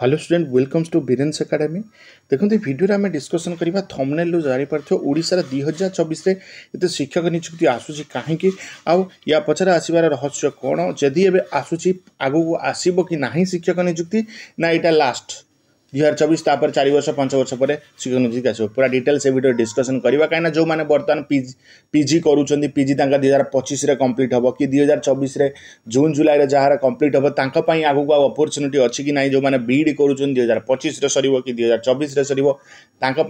hello student welcomes to Birens Academy দেখুন এই ভিডিওরে আমি ডিসকসন করা থমনেলু জাঁপারথ ওড়শার দুই হাজার চবিশে এতে শিক্ষক নিযুক্তি আসুচি কাহি আয়া পছরে আসবার রহস্য কোণ যদি এবে আসুচি আগুক আসব কি না শিক্ষক নিযুক্তি না এটা লাস্ট दुई चबिस तापर चार वर्ष पाँच वर्ष पर शिक्षक आसो पूरा डिटेल्स से भिडियो डिस्कसन करवा कहीं जो मैंने बर्तमान पिज पिजि करुँच पिजि दुई हजार पचिश कम्प्लीट हम कि दुई हजार चबिश जून जुलाई में जहाँ कम्प्लीट हे आगे आगक अपर्चुनिटी अच्छी कि ना जो मैंने बीड करुँच दुई हजार पचिश सर कि दुई हजार चबिश सर आगक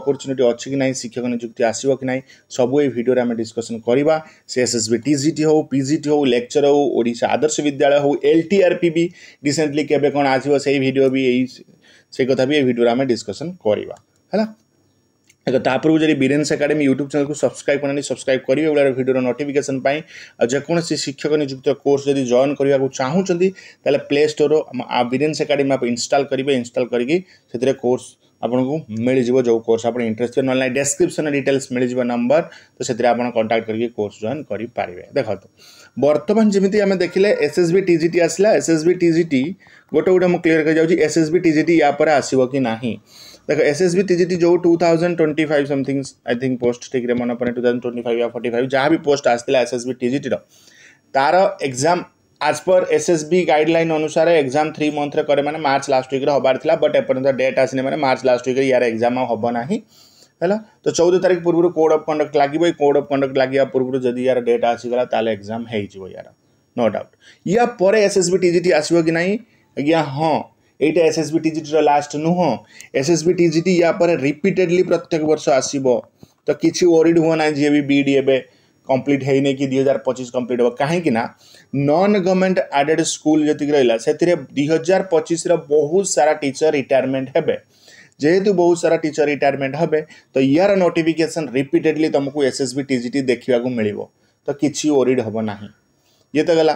अपर्चुनिटी अच्छी ना शिक्षक निजुक्ति आसो कि ना सबू भिडियो आम डिस्कसन करवा सी एस एस बी टीजीटी हो पिजिटी हो लेक्चर हो ओडा आदर्श विद्यालय हो एल टी आर पी भी रिसेंटली केवे कौन आसो से भिडियो भी यही ସେଇ କଥା ବି ଏ ଭିଡ଼ିଓରେ ଆମେ ଡିସ୍କସନ୍ କରିବା ହେଲା ତା ପୂର୍ବରୁ ଯଦି ବୀରେନ୍ସ ଏକାଡେମୀ ୟୁଟ୍ୟୁବ୍ ଚ୍ୟାନେଲକୁ ସବସ୍କ୍ରାଇବ୍ କରନ୍ତି ସବସ୍କ୍ରାଇବ୍ କରିବେ ଏଗୁଡ଼ାର ଭିଡ଼ିଓର ନୋଟିଫିକେସନ୍ ପାଇଁ ଆଉ ଯେକୌଣସି ଶିକ୍ଷକ ନିଯୁକ୍ତ କୋର୍ସ ଯଦି ଜଏନ୍ କରିବାକୁ ଚାହୁଁଛନ୍ତି ତାହେଲେ ପ୍ଲେ ଷ୍ଟୋରରୁ ବୀରେନ୍ସ ଏକାଡେମୀ ଆପ୍ ଇନଷ୍ଟଲ୍ କରିବେ ଇନଷ୍ଟଲ୍ କରିକି ସେଥିରେ କୋର୍ସ আপনক মিলিজিব জৌ কোর্স আপনে ইন্টারেস্ট করন লাই ডেস্কripsন আর ডিটেলস মিলিজিব নাম্বার তো সেটি আপনে কন্টাক্ট করকে কোর্স জয়েন করি পারিবে দেখো বর্তমান জেমতি আমি দেখিলে এসএসবি টিজিটি আসিলা এসএসবি টিজিটি গটো গটো ম ক্লিয়ার কর যাও এসএসবি টিজিটি ইয়া পর আসিব কি নাহি দেখো এসএসবি টিজিটি জৌ 2025 সামথিং আই থিং পোস্ট ঠিকরে মন অপর 2025 আর 45 যাহা বি পোস্ট আসিলা এসএসবি টিজিটি র তার एग्जाम आज पर एस एस बी गाइडलैन अनुसार एक्जाम थ्री मन्थ रे मैंने मार्च लास्ट विक्रे हबार था बट एपर्त डेट आसने मैंने मार्च लास्ट विक्रे यार एक्जाम हेबना है तो चौदह तारीख पूर्व कोड अफ कंडक्ट लगे कोड अफ कंडक्ट लगे पूर्व जदि यार डेट आसगला तेल एक्जाम हो नो डाउट या एस एस बी टी आस आज्ञा हाँ ये S S B T T last नुह एस एस बी टी या रिपिटेडली प्रत्येक वर्ष आसो तो किसी ओरीड हाँ ना जी भी बीड एवं कम्प्लीट है कि दुई हजार पचिश कम्प्लीट हाँ कहीं नन गवर्नमेंट आडेड स्कूल जो रहा है से दुई हजार पचिश बहुत सारा टीचर रिटायरमेंट हे जेहेतु बहुत सारा टीचर रिटायरमेंट हे तो यार नोटिफिकेशन रिपीटेडली तुमको S S B T G T देखा मिले तो किसी ओरीड हम ना ये तो गला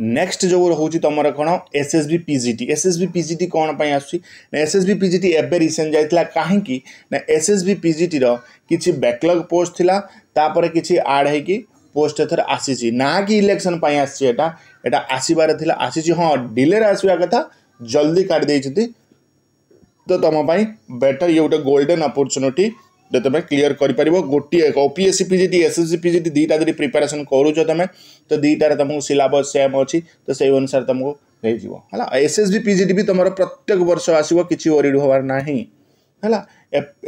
ନେକ୍ସଟ ଯେଉଁ ରହୁଛି ତୁମର କ'ଣ S S B P G T S S B P G T କ'ଣ ପାଇଁ ଆସୁଛି ନା S S B P G T ଏବେ ରିସେଣ୍ଟ ଯାଇଥିଲା କାହିଁକି ନା S S B P G ଟିର କିଛି ବ୍ୟାକଲଗ୍ ପୋଷ୍ଟ ଥିଲା ତାପରେ କିଛି ଆଡ଼୍ ହେଇକି ପୋଷ୍ଟ ଏଥର ଆସିଛି ନା କି ଇଲେକ୍ସନ୍ ପାଇଁ ଆସିଛି ଏଇଟା ଏଇଟା ଆସିବାର ଥିଲା ଆସିଛି ହଁ ଡିଲେରେ ଆସିବା କଥା ଜଲ୍ଦି କାଢ଼ି ଦେଇଛନ୍ତି ତ ତୁମ ପାଇଁ ବେଟର୍ ଇଏ ଗୋଟେ ଗୋଲ୍ଡେନ୍ ଅପରଚ୍ୟୁନିଟି जो तुम क्लीयर कर गोटे OPSC P G S S C P G दुटा जी प्रिपेरेसन करु तुम तो दुईटार तुमको सिलबस सेम अच्छी तो से अनुसार तुमको हो S S B P G भी तुम प्रत्येक वर्ष आसो किसी ओरिड हबार ना है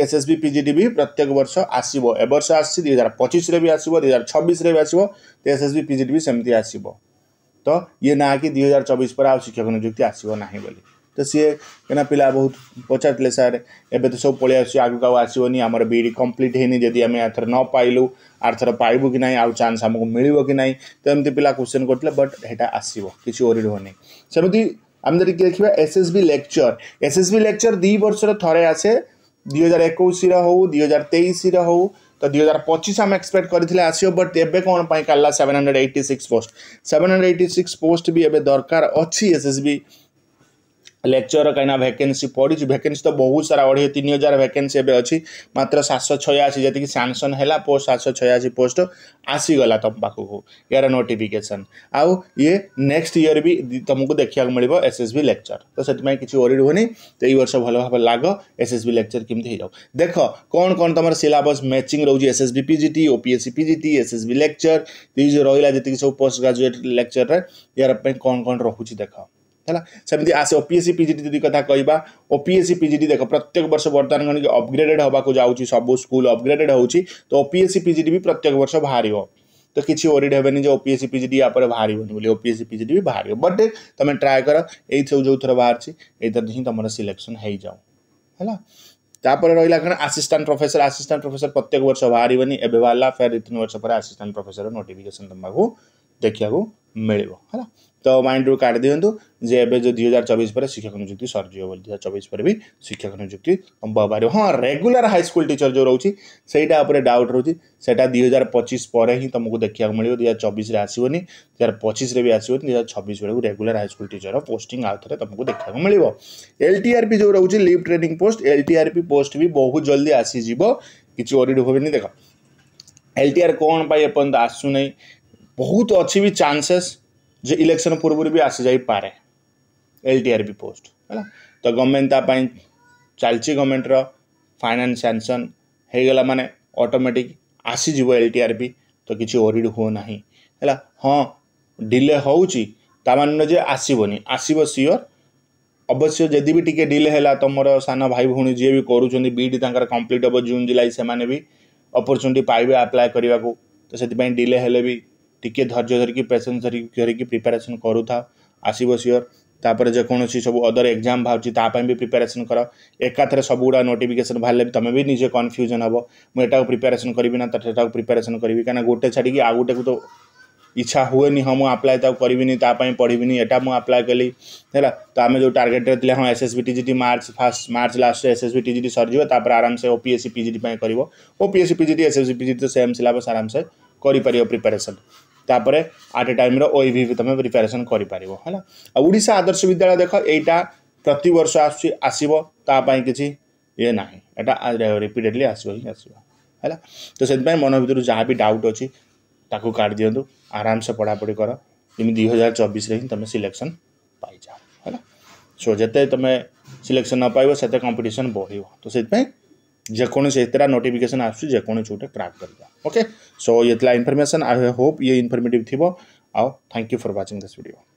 S S B P G भी प्रत्येक वर्ष आसो ए बर्ष आ हजार पचीस भी आस हजार छब्बीस भी आसो तो S S B P G भी सेमती आस तो ये ना कि दुई हजार चौबीस पर आ शिक्षक निजुक्ति आसो ना बोली ᱥᱮᱭᱮ কেনা পিলা বহুত পোচালে সার এবে তো সব পলি আসি আগু গা আসি বনি আমরো বিডি কমপ্লিট হে নি যদি আমি এত না পাইলো আর ধর পাইব কি নাই আর চান্স আমক মিলিব কি নাই তেমতি পিলা কুয়েশ্চন করতিলে বাট হেটা আসিব কিছু অরি ডহনি সেমতি আমনে কি দেখিবা এসএসবি লেকচার এসএসবি লেকচার দি বছর থরে আসে 2021 ৰ হও 2023 ৰ হও তো 2025 আম এক্সপেক্ট কৰিtile আসিও বাট এবে কোন পাই কালা 786 পোষ্ট 786 পোষ্ট বি এবে দরকার আছে এসএসবি लेक्चर कहीं भैकेन्सी पड़ी भैकेन्सी तो बहुत सारा अढ़े तीन हजार भैकेन्सी अच्छी मात्र सात छयाशी जैसे सांसन है पोस्ट सात छयाशी पोस्ट आसीगला तुम पाखक यार नोटिफिकेसन आउ ये नेक्स्ट इयर भी तुमको देखा मिले एस एस बी लेक्चर तो से किसी ओरिड हुए तो यही वर्ष भल भाव लग एस एस बी लेक्चर किमती हो देख कौन कौन तुम सिलस् मैचिंग रोज S S B P G T OPSC P G T S S B lecture रही जी सब पोस्ट ग्राजुएट लेक्चर यार कौन कौन रोचे देख है ओपीएससी पिजिट जी कथा कह ओपीएससी पिजिट देख प्रत्येक वर्ष बर्तमान कहीं अपग्रेडेड को जाऊँच सब स्कूल अपग्रेडेड हो तो ओपीएससी पिजिट भी प्रत्येक वर्ष बाहर तो किसी ओरीड हे ओपीएससी पिजिट या बाहर ओपीएससी पिजिट भी बाहर बट तुम ट्राए कर यही जो थर बाहर यही हिं तुम सिलेक्शन हो जाओ है तापर रहा कहना आसीस्टांट प्रोफेसर आसीस्टांट प्रोफेसर प्रत्येक वर्ष बाहर एवं बाहर फेर दु तीन वर्ष पर आसीस्टांट प्रोफेसर नोटिफिकेशन तुम्हारा देखा मिले है तो माइंड रू का दिखुं जे जो दुई हजार चबीस पर शिक्षक निजुक्ति सरीज दुई हजार चौबीस पर भी शिक्षक निजुक्ति संभव हाँ रेगुला हाईस्कल टीचर जो रोचे से डाउट रोचे से हजार पचीस पर ही तुमको देखा मिले दुई हजार चबीस आसवन दुई हजार पचीस भी आसवन दुई हजार छब्स बेलू रेगुला हाईस्कल टीचर पोस्ट आउ थे तुमको देखा मिले एल टीआरपी जो रोचे lift training post L TRP post भी बहुत जल्दी आसीज किसी ओरिड हो देख एल टीआर कौन पाई एपर्त आसुना ବହୁତ ଅଛି ବି ଚାନ୍ସେସ୍ ଯେ ଇଲେକ୍ସନ୍ ପୂର୍ବରୁ ବି ଆସିଯାଇପାରେ ଏଲ୍ ଟି ଆର୍ ବି ପୋଷ୍ଟ ହେଲା ତ ଗଭର୍ଣ୍ଣମେଣ୍ଟ ତା ପାଇଁ ଚାଲିଛି ଗଭର୍ଣ୍ଣମେଣ୍ଟର ଫାଇନାନ୍ସ ସ୍ୟାଙ୍କସନ୍ ହେଇଗଲା ମାନେ ଅଟୋମେଟିକ୍ ଆସିଯିବ ଏଲ୍ ଟି ଆର୍ ବି ତ କିଛି ଓରିଡ଼ ହୁଅ ନାହିଁ ହେଲା ହଁ ଡିଲେ ହେଉଛି ତା ମାନେ ନୁହେଁ ଯେ ଆସିବନି ଆସିବ ସିଓର୍ ଅବଶ୍ୟ ଯଦି ବି ଟିକେ ଡିଲେ ହେଲା ତୁମର ସାନ ଭାଇ ଭଉଣୀ ଯିଏ ବି କରୁଛନ୍ତି ବିଇଡ଼ି ତାଙ୍କର କମ୍ପ୍ଲିଟ୍ ହେବ ଜୁନ୍ ଜୁଲାଇ ସେମାନେ ବି ଅପରଚ୍ୟୁନିଟି ପାଇବେ ଆପ୍ଲାଏ କରିବାକୁ ତ ସେଥିପାଇଁ ଡିଲେ ହେଲେ ବି टी धर्ज धरिकी पेसेंस धरिकी प्रिपेरेसन करू था आसी बस इयर तापर जेकोसी सब अदर एग्जाम बाहर तापाई भी प्रिपेरेसन कर एकाथे सब गुड़ा नोटिकेसन बाहर भी भी निजे कनफ्यूजन हम मुझा प्रिपेरेसन करी ना तो प्रिपेरेसन करी क्या गोटे छाड़ी आउ गोटे को तो इच्छा हुए नहीं हम मुझे तो करी पढ़वी एटा मुझे आप्लाय कली है तो आम जो टारगेट रहा हाँ S S B TG March first March last S S B TG सरजे आराम से ओपीएससी पिजिटी कर OPSC PGT S S C PGT तो सेम सिलेबस आराम से करपर प्रिपेरेसन तापर आट ए टाइम रही भी तुम प्रिपेरेसन करशा आदर्श विद्यालय देख या प्रत वर्ष आसव तापाई कि ये ना रिपीटेडली आस ही है तो से मन भितर जहाँ भी डाउट अच्छी काट दिं आराम से पढ़ापढ़ी कर जमी दुई हजार चौबीस हिं तुम सिलेक्शन पाई है सो जिते तुम सिलेक्शन न पाइब से कंपिटन बढ़ो तो से जोसा नोटिफिकेसन आसोसी गोटे क्राक ओके सो ये इनफर्मेशन आई होप ये इनफर्मेटिव थी आउ thank you for watching this video